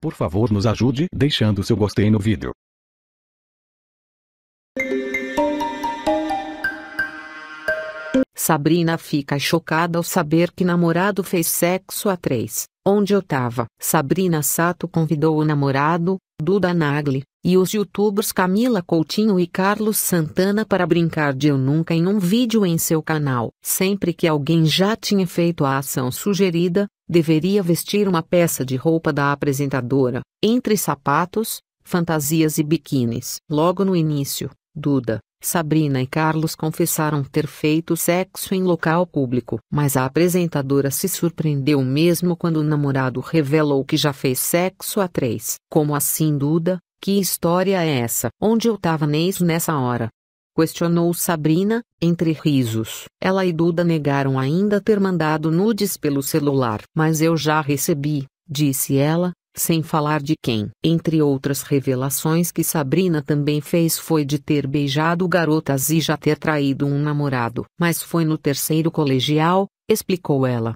Por favor nos ajude deixando seu gostei no vídeo. Sabrina fica chocada ao saber que namorado fez sexo a três. Onde eu tava? Sabrina Sato convidou o namorado, Duda Nagli, e os youtubers Camila Coutinho e Carlos Santana para brincar de Eu Nunca em um vídeo em seu canal. Sempre que alguém já tinha feito a ação sugerida, deveria vestir uma peça de roupa da apresentadora, entre sapatos, fantasias e biquínis. Logo no início, Duda, Sabrina e Carlos confessaram ter feito sexo em local público, mas a apresentadora se surpreendeu mesmo quando o namorado revelou que já fez sexo a três. Como assim, Duda? Que história é essa? Onde eu tava nisso nessa hora? Questionou Sabrina, entre risos. Ela e Duda negaram ainda ter mandado nudes pelo celular. Mas eu já recebi, disse ela, sem falar de quem. Entre outras revelações que Sabrina também fez foi de ter beijado garotas e já ter traído um namorado. Mas foi no terceiro colegial, explicou ela.